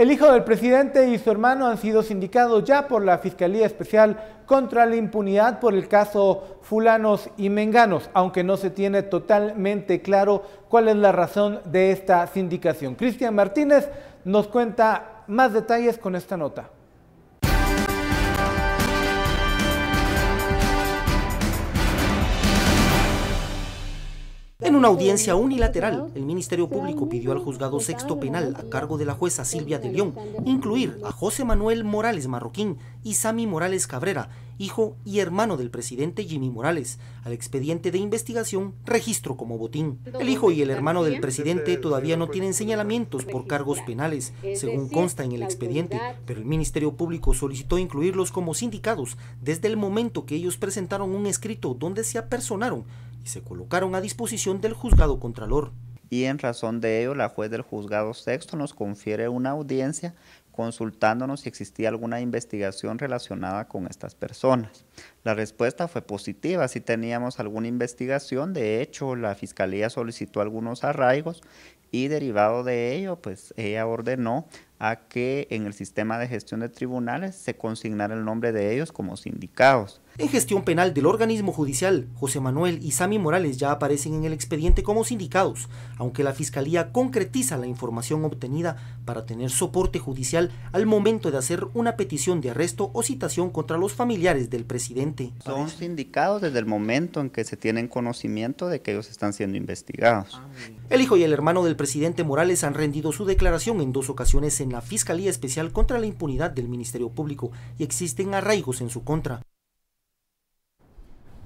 El hijo del presidente y su hermano han sido sindicados ya por la Fiscalía Especial contra la Impunidad por el caso Fulanos y Menganos, aunque no se tiene totalmente claro cuál es la razón de esta sindicación. Cristian Martínez nos cuenta más detalles con esta nota. En una audiencia unilateral, el Ministerio Público pidió al juzgado sexto penal a cargo de la jueza Silvia de León incluir a José Manuel Morales Marroquín y Sami Morales Cabrera, hijo y hermano del presidente Jimmy Morales, al expediente de investigación registro como botín. El hijo y el hermano del presidente todavía no tienen señalamientos por cargos penales, según consta en el expediente, pero el Ministerio Público solicitó incluirlos como sindicados desde el momento que ellos presentaron un escrito donde se apersonaron y se colocaron a disposición del juzgado contralor. Y en razón de ello, la juez del juzgado sexto nos confiere una audiencia consultándonos si existía alguna investigación relacionada con estas personas. La respuesta fue positiva, si teníamos alguna investigación, de hecho la fiscalía solicitó algunos arraigos y derivado de ello, pues ella ordenó a que en el sistema de gestión de tribunales se consignara el nombre de ellos como sindicados. En gestión penal del organismo judicial, José Manuel y Sami Morales ya aparecen en el expediente como sindicados, aunque la Fiscalía concretiza la información obtenida para tener soporte judicial al momento de hacer una petición de arresto o citación contra los familiares del presidente. Son sindicados desde el momento en que se tienen conocimiento de que ellos están siendo investigados. El hijo y el hermano del presidente Morales han rendido su declaración en dos ocasiones en la Fiscalía Especial contra la Impunidad del Ministerio Público y existen arraigos en su contra.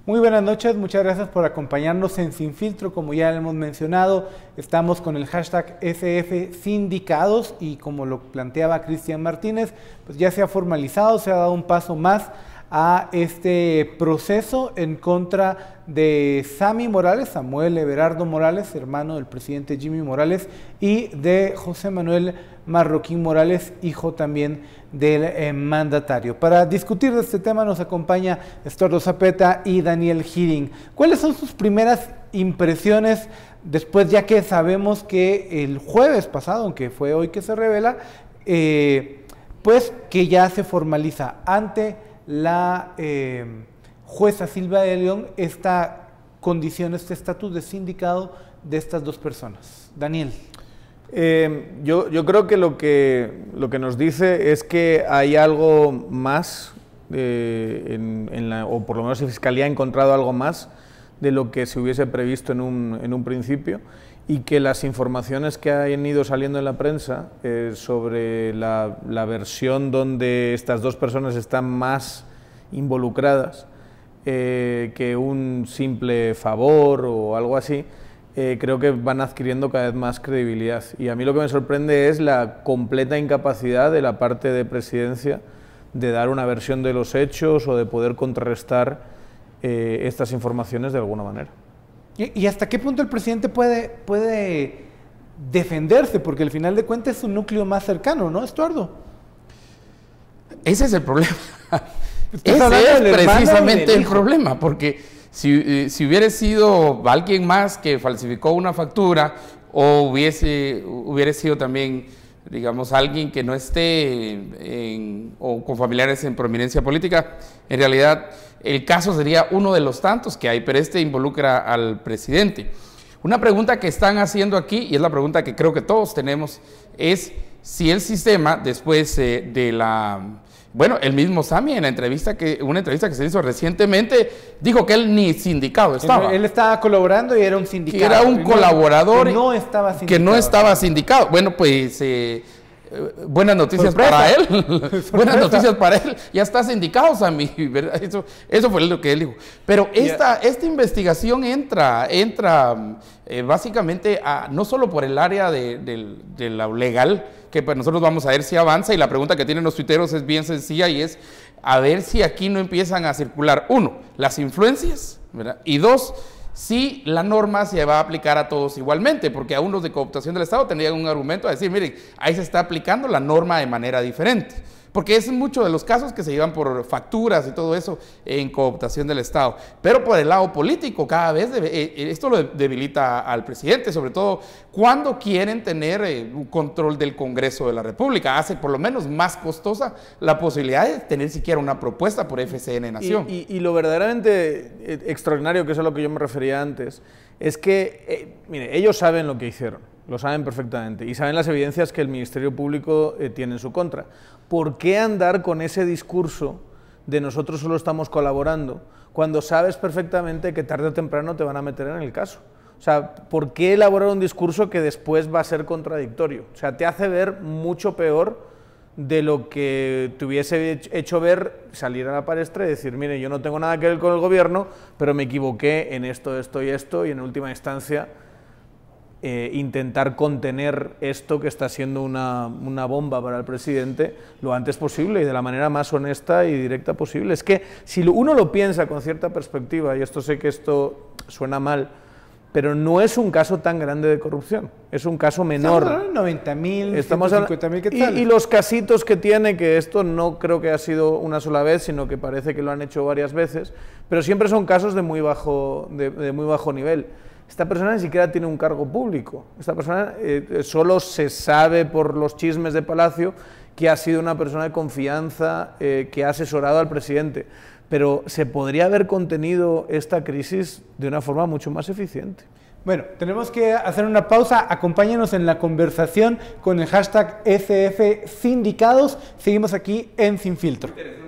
Muy buenas noches, muchas gracias por acompañarnos en Sin Filtro. Como ya hemos mencionado, estamos con el hashtag SF Sindicados y como lo planteaba Cristian Martínez, pues ya se ha formalizado, se ha dado un paso más a este proceso en contra de Sammy Morales, Samuel Everardo Morales, hermano del presidente Jimmy Morales, y de José Manuel Marroquín Morales, hijo también del eh, mandatario. Para discutir de este tema nos acompaña Estordo Zapeta y Daniel Hiring. ¿Cuáles son sus primeras impresiones después, ya que sabemos que el jueves pasado, aunque fue hoy que se revela, eh, pues que ya se formaliza ante la eh, jueza Silva de León esta condición, este estatus de sindicado de estas dos personas. Daniel. Em, yo, yo, creo que lo, que lo que nos dice es que hay algo más, eh, en, la, o por lo menos la Fiscalía ha encontrado algo más de lo que se hubiese previsto en un, principio y que las informaciones que han ido saliendo en la prensa eh, sobre la, versión donde estas dos personas están más involucradas eh, que un simple favor o algo así, eh, creo que van adquiriendo cada vez más credibilidad. Y a mí lo que me sorprende es la completa incapacidad de la parte de presidencia de dar una versión de los hechos o de poder contrarrestar eh, estas informaciones de alguna manera. ¿Y, hasta qué punto el presidente puede, puede defenderse? Porque al final de cuentas es un núcleo más cercano, ¿no, Estuardo? Ese es el problema. Ese es precisamente el problema, porque eh, si, hubiera sido alguien más que falsificó una factura o hubiese, hubiera sido también, digamos, alguien que no esté o con familiares en prominencia política, en realidad el caso sería uno de los tantos que hay, pero este involucra al presidente. Una pregunta que están haciendo aquí, y es la pregunta que creo que todos tenemos, es si el sistema, después eh, de la... Bueno, el mismo Sami en la entrevista que, una entrevista que se hizo recientemente, dijo que él ni sindicado estaba. Él, estaba colaborando y era un sindicado. Que era un colaborador. Que no estaba sindicado. Que no estaba sindicado. Bueno, pues eh, eh, buenas noticias pues para él. buenas noticias para él. Ya estás indicado, Sammy. ¿verdad? Eso, eso fue lo que él dijo. Pero esta, esta investigación entra, entra eh, básicamente no solo por el área de, la legal, que pues nosotros vamos a ver si avanza, y la pregunta que tienen los tuiteros es bien sencilla y es a ver si aquí no empiezan a circular, uno, las influencias, ¿verdad? y dos, si la norma se va a aplicar a todos igualmente, porque aún los de cooptación del Estado tendrían un argumento a decir, miren, ahí se está aplicando la norma de manera diferente porque es mucho de los casos que se llevan por facturas y todo eso en cooptación del Estado. Pero por el lado político, cada vez eh, eh, esto lo debilita al presidente, sobre todo cuando quieren tener eh, un control del Congreso de la República. Hace por lo menos más costosa la posibilidad de tener siquiera una propuesta por FCN Nación. Y, lo verdaderamente extraordinario, que es a lo que yo me refería antes, es que, mire, ellos saben lo que hicieron lo saben perfectamente y saben las evidencias que el Ministerio Público eh, tiene en su contra. ¿Por qué andar con ese discurso de nosotros solo estamos colaborando cuando sabes perfectamente que tarde o temprano te van a meter en el caso? O sea, ¿por qué elaborar un discurso que después va a ser contradictorio? O sea, te hace ver mucho peor de lo que te hubiese hecho ver salir a la palestra y decir, mire, yo no tengo nada que ver con el gobierno, pero me equivoqué en esto, esto y esto, y en última instancia eh, intentar contener esto que está siendo una, bomba para el presidente lo antes posible y de la manera más honesta y directa posible. Es que si uno lo piensa con cierta perspectiva, y esto sé que esto suena mal, pero no es un caso tan grande de corrupción, es un caso menor. Estamos hablando Estamos ¿qué Y, los casitos que tiene, que esto no creo que ha sido una sola vez, sino que parece que lo han hecho varias veces, pero siempre son casos de muy bajo, de muy bajo nivel. Esta persona ni siquiera tiene un cargo público. Esta persona eh, solo se sabe por los chismes de Palacio que ha sido una persona de confianza, eh, que ha asesorado al presidente. Pero se podría haber contenido esta crisis de una forma mucho más eficiente. Bueno, tenemos que hacer una pausa. Acompáñenos en la conversación con el hashtag SF Seguimos aquí en Sin Filtro.